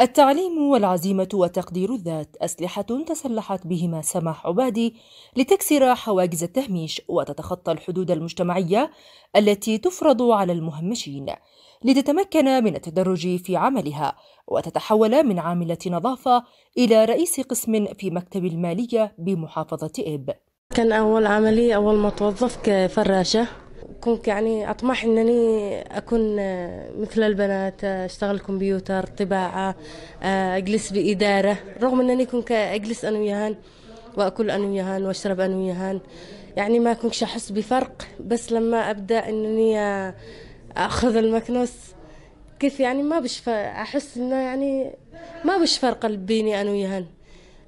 التعليم والعزيمة وتقدير الذات أسلحة تسلحت بهما سماح عبادي لتكسر حواجز التهميش وتتخطى الحدود المجتمعية التي تفرض على المهمشين لتتمكن من التدرج في عملها وتتحول من عاملة نظافة إلى رئيس قسم في مكتب المالية بمحافظة إب كان أول عملي أول ما توظف كفراشة كنت يعني أطمح أنني أكون آه، مثل البنات آه، أشتغل كمبيوتر طباعة آه، أجلس بإدارة رغم أنني كنت أجلس أنا وياهن وأكل أنا وياهن وأشرب أنا وياهن يعني ما كنتش أحس بفرق بس لما أبدأ أنني أخذ المكنس كيف يعني ما بش أحس أنه يعني ما بش فرق بيني أنا وياهن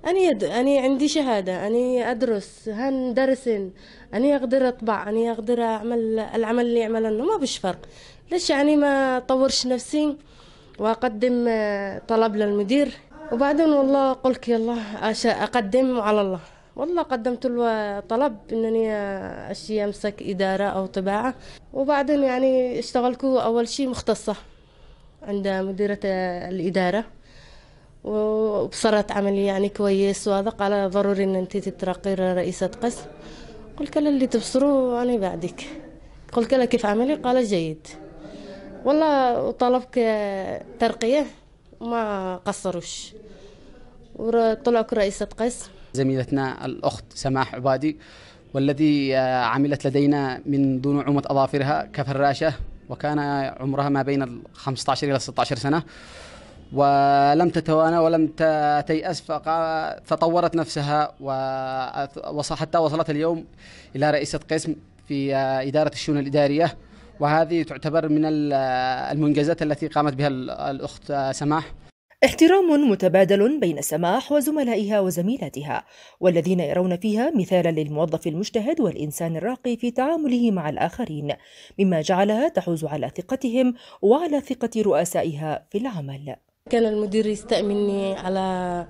أنا يد... أنا عندي شهادة أنا أدرس هن درسن أنا أقدر أطبع أنا أقدر أعمل العمل اللي يعملنه ما بش فرق ليش يعني ما أطورش نفسي وأقدم آه، طلب للمدير وبعدين والله قلت يلا أقدم على الله والله قدمت له طلب انني آه، اشي امسك اداره او طباعه وبعدين يعني اشتغلت اول شيء مختصه عند مديره آه، الاداره وبصرت عملي يعني كويس وهذا قال ضروري أن أنت تترقي رئيسة قسم قلت له اللي تبصره أنا بعدك قلت له كيف عملي قال جيد والله طلبك ترقية ما قصروش وطلعك رئيسة قسم زميلتنا الأخت سماح عبادي والذي عملت لدينا من دون عمة أظافرها كفراشة وكان عمرها ما بين 15 إلى 16 سنة ولم تتوانى ولم تيأس فطورت نفسها وحتى وصلت اليوم إلى رئيسة قسم في آه، إدارة الشؤون الإدارية وهذه تعتبر من المنجزات التي قامت بها الأخت آه، سماح احترام متبادل بين سماح وزملائها وزميلاتها والذين يرون فيها مثالا للموظف المجتهد والإنسان الراقي في تعامله مع الآخرين مما جعلها تحوز على ثقتهم وعلى ثقة رؤسائها في العمل كان المدير يستأمني على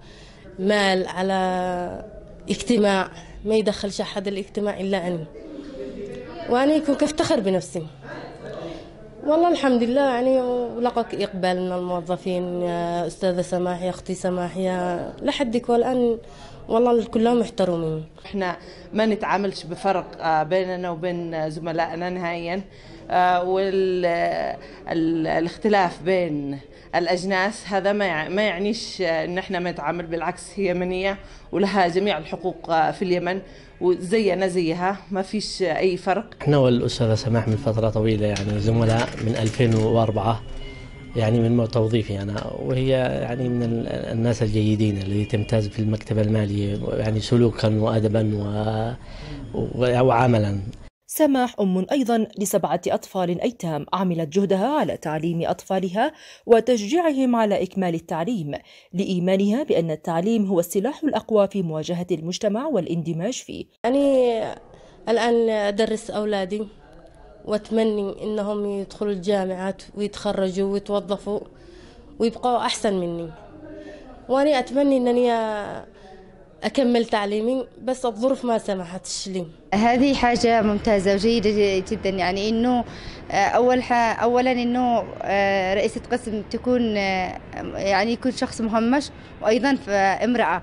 مال على اجتماع ما يدخلش أحد الاجتماع إلا أنا وأنا يكون كفتخر بنفسي والله الحمد لله يعني ولقك إقبال من الموظفين يا أستاذة سماح يا أختي سماح يا لحدك والآن والله كلهم محترمين احنا ما نتعاملش بفرق آه، بيننا وبين زملائنا نهائيا آه، والاختلاف بين الاجناس هذا ما ما يعنيش آه، ان احنا ما نتعامل بالعكس هي يمنيه ولها جميع الحقوق في اليمن وزينا زيها ما فيش اي فرق احنا والاستاذه سماح من فتره طويله يعني زملاء من 2004 يعني من توظيفي أنا وهي يعني من الناس الجيدين الذي تمتاز في المكتبة المالية يعني سلوكا وأدبا و... وعملا سماح أم أيضا لسبعة أطفال أيتام عملت جهدها على تعليم أطفالها وتشجيعهم على إكمال التعليم لإيمانها بأن التعليم هو السلاح الأقوى في مواجهة المجتمع والاندماج فيه أنا يعني الآن أدرس أولادي وأتمني إنهم يدخلوا الجامعات ويتخرجوا ويتوظفوا ويبقوا أحسن مني وأنا أتمنى أنني أكمل تعليمي بس الظروف ما سمحتش لي هذه حاجة ممتازة وجيدة جدا يعني إنه أول أولا إنه آه، رئيسة قسم تكون آه، يعني يكون شخص مهمش وأيضا امرأة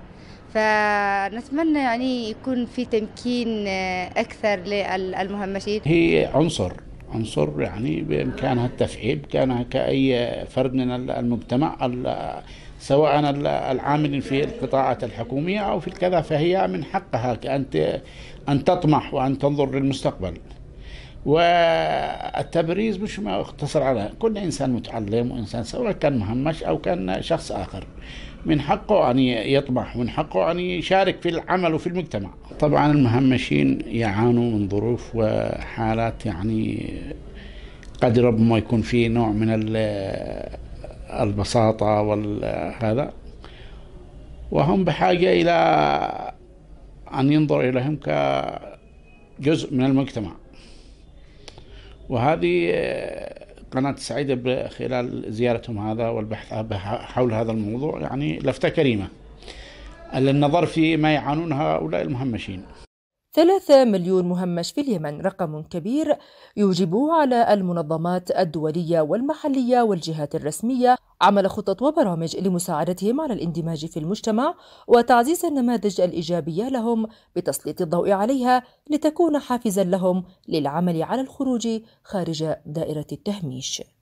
فنتمنى يعني يكون في تمكين آه، أكثر للمهمشين هي عنصر عنصر يعني بإمكانها التفعيل كانها كأي فرد من المجتمع سواء العامل في القطاعات الحكومية أو في الكذا فهي من حقها أن تطمح وأن تنظر للمستقبل والتبريز مش ما اقتصر على كل إنسان متعلم وإنسان سواء كان مهمش أو كان شخص آخر من حقه أن يطمح ومن حقه أن يشارك في العمل وفي المجتمع طبعا المهمشين يعانوا من ظروف وحالات يعني قد ربما يكون في نوع من البساطة وهذا وهم بحاجة إلى أن ينظر إليهم كجزء من المجتمع وهذه آه، قناة سعيدة خلال زيارتهم هذا والبحث حول هذا الموضوع يعني لفتة كريمة للنظر في ما يعانون هؤلاء المهمشين ثلاثة مليون مهمش في اليمن رقم كبير يوجب على المنظمات الدولية والمحلية والجهات الرسمية عمل خطط وبرامج لمساعدتهم على الاندماج في المجتمع وتعزيز النماذج الإيجابية لهم بتسليط الضوء عليها لتكون حافزا لهم للعمل على الخروج خارج دائرة التهميش